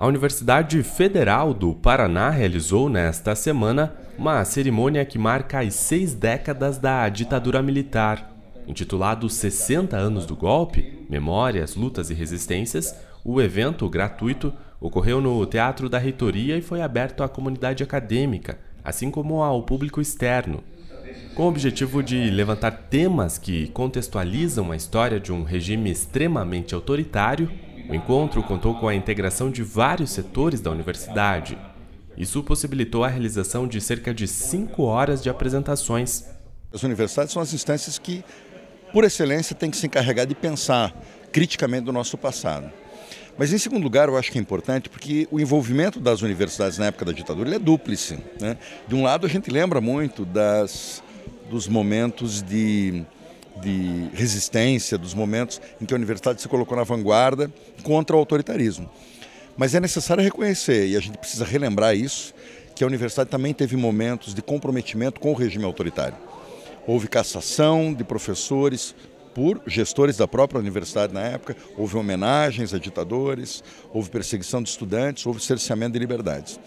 A Universidade Federal do Paraná realizou nesta semana uma cerimônia que marca as seis décadas da ditadura militar. Intitulado 60 anos do golpe, memórias, lutas e resistências, o evento gratuito ocorreu no Teatro da Reitoria e foi aberto à comunidade acadêmica, assim como ao público externo. Com o objetivo de levantar temas que contextualizam a história de um regime extremamente autoritário o encontro contou com a integração de vários setores da universidade. Isso possibilitou a realização de cerca de cinco horas de apresentações. As universidades são as instâncias que, por excelência, têm que se encarregar de pensar criticamente do nosso passado. Mas, em segundo lugar, eu acho que é importante porque o envolvimento das universidades na época da ditadura é dúplice. Né? De um lado, a gente lembra muito das, dos momentos de de resistência, dos momentos em que a universidade se colocou na vanguarda contra o autoritarismo. Mas é necessário reconhecer, e a gente precisa relembrar isso, que a universidade também teve momentos de comprometimento com o regime autoritário. Houve cassação de professores por gestores da própria universidade na época, houve homenagens a ditadores, houve perseguição de estudantes, houve cerceamento de liberdades.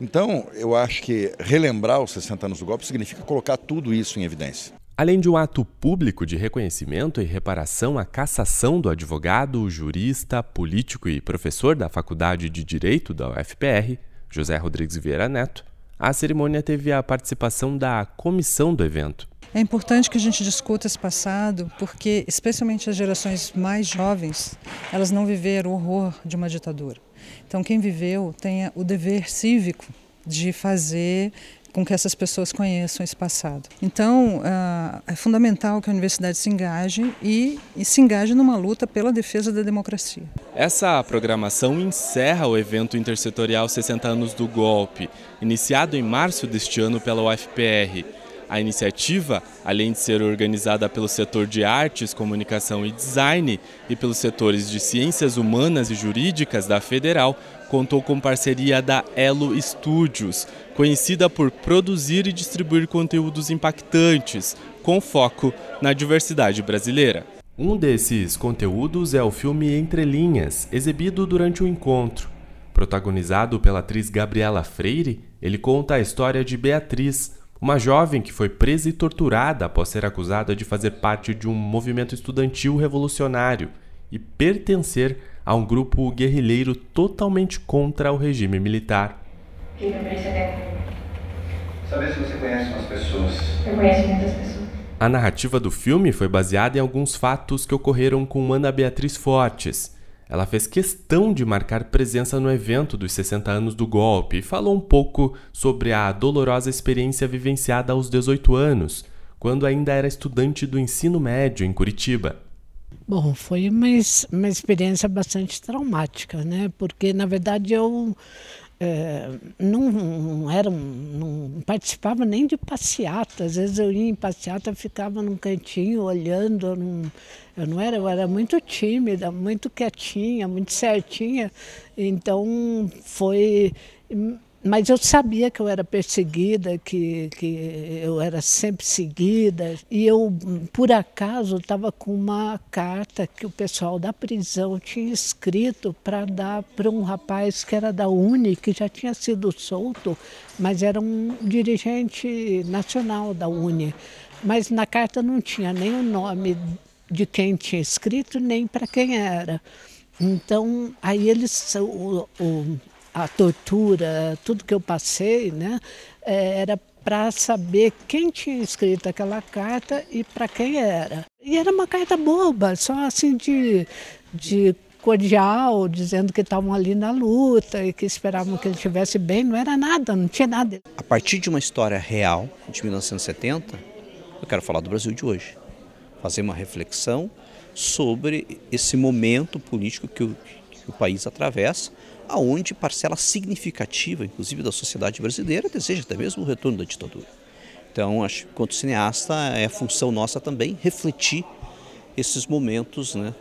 Então, eu acho que relembrar os 60 anos do golpe significa colocar tudo isso em evidência. Além de um ato público de reconhecimento e reparação à cassação do advogado, jurista, político e professor da Faculdade de Direito da UFPR, José Rodrigues Vieira Neto, a cerimônia teve a participação da comissão do evento. É importante que a gente discuta esse passado, porque especialmente as gerações mais jovens, elas não viveram o horror de uma ditadura. Então quem viveu tem o dever cívico de fazer com que essas pessoas conheçam esse passado. Então, ah, é fundamental que a universidade se engaje e, e se engaje numa luta pela defesa da democracia. Essa programação encerra o evento intersetorial 60 anos do golpe, iniciado em março deste ano pela UFPR. A iniciativa, além de ser organizada pelo setor de artes, comunicação e design e pelos setores de ciências humanas e jurídicas da Federal, contou com parceria da Elo Studios, conhecida por produzir e distribuir conteúdos impactantes, com foco na diversidade brasileira. Um desses conteúdos é o filme Entre Linhas, exibido durante o encontro. Protagonizado pela atriz Gabriela Freire, ele conta a história de Beatriz, uma jovem que foi presa e torturada após ser acusada de fazer parte de um movimento estudantil revolucionário e pertencer a um grupo guerrilheiro totalmente contra o regime militar. Saber se você conhece umas pessoas. Eu conheço muitas pessoas. A narrativa do filme foi baseada em alguns fatos que ocorreram com Ana Beatriz Fortes, ela fez questão de marcar presença no evento dos 60 anos do golpe e falou um pouco sobre a dolorosa experiência vivenciada aos 18 anos, quando ainda era estudante do ensino médio em Curitiba. Bom, foi uma, uma experiência bastante traumática, né? Porque, na verdade, eu é, não, não, era, não participava nem de passeata. Às vezes eu ia em passeata, ficava num cantinho olhando. Eu não, eu não era, eu era muito tímida, muito quietinha, muito certinha. Então foi mas eu sabia que eu era perseguida, que, que eu era sempre seguida. E eu, por acaso, estava com uma carta que o pessoal da prisão tinha escrito para dar para um rapaz que era da Uni, que já tinha sido solto, mas era um dirigente nacional da Uni. Mas na carta não tinha nem o nome de quem tinha escrito, nem para quem era. Então, aí eles, o, o, a tortura, tudo que eu passei, né, é, era para saber quem tinha escrito aquela carta e para quem era. E era uma carta boba, só assim de, de cordial, dizendo que estavam ali na luta e que esperavam que ele estivesse bem. Não era nada, não tinha nada. A partir de uma história real de 1970, eu quero falar do Brasil de hoje. Fazer uma reflexão sobre esse momento político que, que o país atravessa, aonde parcela significativa, inclusive da sociedade brasileira, deseja até mesmo o retorno da ditadura. Então, acho que quanto cineasta é função nossa também refletir esses momentos né,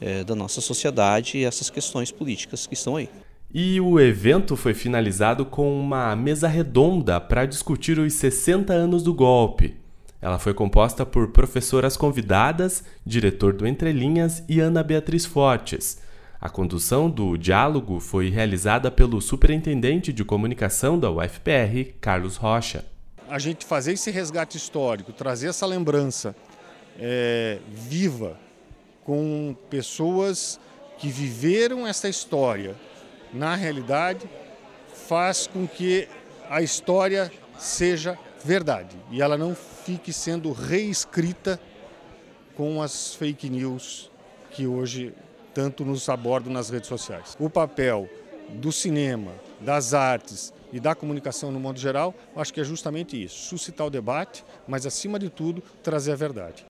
é, da nossa sociedade e essas questões políticas que estão aí. E o evento foi finalizado com uma mesa redonda para discutir os 60 anos do golpe. Ela foi composta por professoras convidadas, diretor do Entrelinhas e Ana Beatriz Fortes, a condução do diálogo foi realizada pelo superintendente de comunicação da UFPR, Carlos Rocha. A gente fazer esse resgate histórico, trazer essa lembrança é, viva com pessoas que viveram essa história na realidade, faz com que a história seja verdade e ela não fique sendo reescrita com as fake news que hoje tanto nos abordam nas redes sociais. O papel do cinema, das artes e da comunicação no modo geral, acho que é justamente isso: suscitar o debate, mas acima de tudo, trazer a verdade.